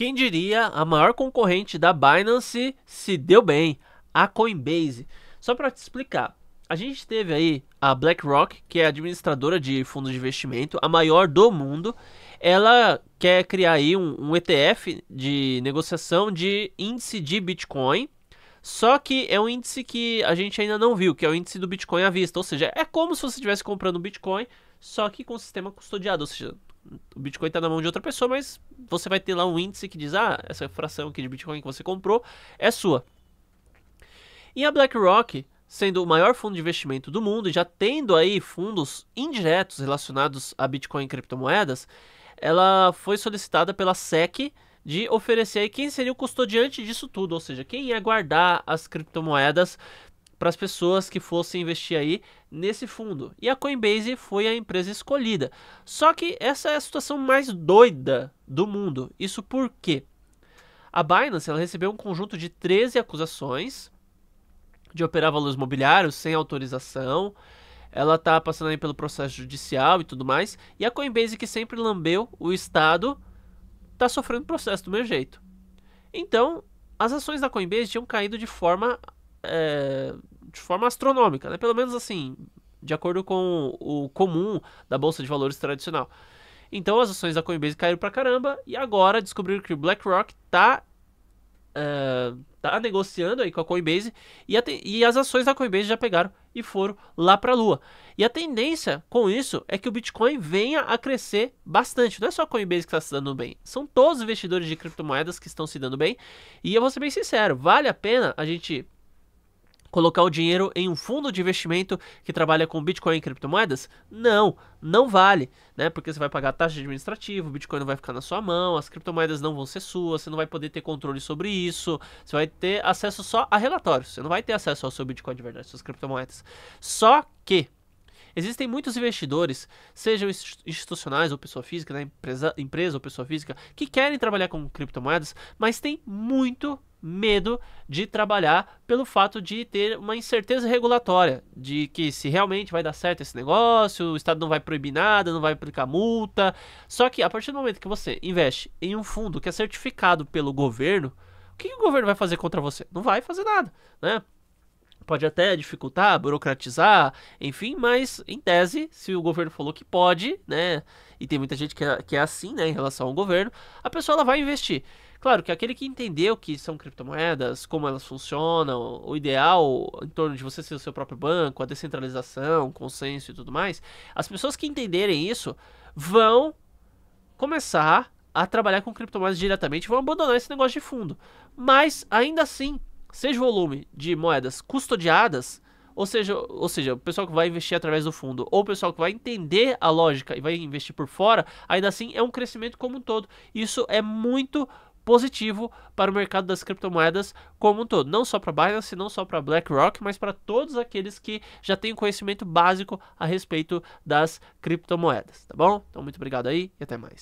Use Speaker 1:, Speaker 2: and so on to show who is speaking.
Speaker 1: Quem diria, a maior concorrente da Binance se deu bem, a Coinbase. Só para te explicar, a gente teve aí a BlackRock, que é administradora de fundos de investimento, a maior do mundo. Ela quer criar aí um, um ETF de negociação de índice de Bitcoin. Só que é um índice que a gente ainda não viu, que é o índice do Bitcoin à vista. Ou seja, é como se você estivesse comprando Bitcoin, só que com o sistema custodiado, ou seja, o Bitcoin está na mão de outra pessoa, mas você vai ter lá um índice que diz, ah, essa fração aqui de Bitcoin que você comprou é sua. E a BlackRock, sendo o maior fundo de investimento do mundo e já tendo aí fundos indiretos relacionados a Bitcoin e criptomoedas, ela foi solicitada pela SEC de oferecer aí quem seria o custodiante disso tudo, ou seja, quem ia guardar as criptomoedas para as pessoas que fossem investir aí nesse fundo. E a Coinbase foi a empresa escolhida. Só que essa é a situação mais doida do mundo. Isso por quê? A Binance ela recebeu um conjunto de 13 acusações de operar valores mobiliários sem autorização. Ela está passando aí pelo processo judicial e tudo mais. E a Coinbase, que sempre lambeu o Estado, está sofrendo processo do meu jeito. Então, as ações da Coinbase tinham caído de forma é, de forma astronômica, né? Pelo menos assim, de acordo com o comum da bolsa de valores tradicional. Então as ações da Coinbase caíram pra caramba e agora descobriram que o BlackRock tá, uh, tá negociando aí com a Coinbase e, a e, as ações da Coinbase já pegaram e foram lá para a lua. E a tendência com isso é que o Bitcoin venha a crescer bastante. Não é só a Coinbase que está se dando bem, são todos os investidores de criptomoedas que estão se dando bem. E eu vou ser bem sincero, vale a pena a gente colocar o dinheiro em um fundo de investimento que trabalha com Bitcoin e criptomoedas? Não, não vale, né? Porque você vai pagar taxa de administrativo, o Bitcoin não vai ficar na sua mão, as criptomoedas não vão ser suas, você não vai poder ter controle sobre isso, você vai ter acesso só a relatórios, você não vai ter acesso ao seu Bitcoin de verdade, suas criptomoedas. Só que Existem muitos investidores, sejam institucionais ou pessoa física, né, empresa, empresa ou pessoa física, que querem trabalhar com criptomoedas, mas tem muito medo de trabalhar pelo fato de ter uma incerteza regulatória de que se realmente vai dar certo esse negócio, o Estado não vai proibir nada, não vai aplicar multa. Só que a partir do momento que você investe em um fundo que é certificado pelo governo, o que o governo vai fazer contra você? Não vai fazer nada, né? pode até dificultar, burocratizar, enfim, mas em tese, se o governo falou que pode, né? E tem muita gente que é, que é assim, né, em relação ao governo, a pessoa ela vai investir. Claro que aquele que entendeu que são criptomoedas, como elas funcionam, o ideal em torno de você ser o seu próprio banco, a descentralização, consenso e tudo mais, as pessoas que entenderem isso vão começar a trabalhar com criptomoedas diretamente, vão abandonar esse negócio de fundo. Mas ainda assim, seja o volume de moedas custodiadas, ou seja, ou seja, o pessoal que vai investir através do fundo, ou o pessoal que vai entender a lógica e vai investir por fora, ainda assim é um crescimento como um todo. Isso é muito positivo para o mercado das criptomoedas como um todo, não só para Binance, não só para BlackRock, mas para todos aqueles que já têm conhecimento básico a respeito das criptomoedas, tá bom? Então muito obrigado aí e até mais.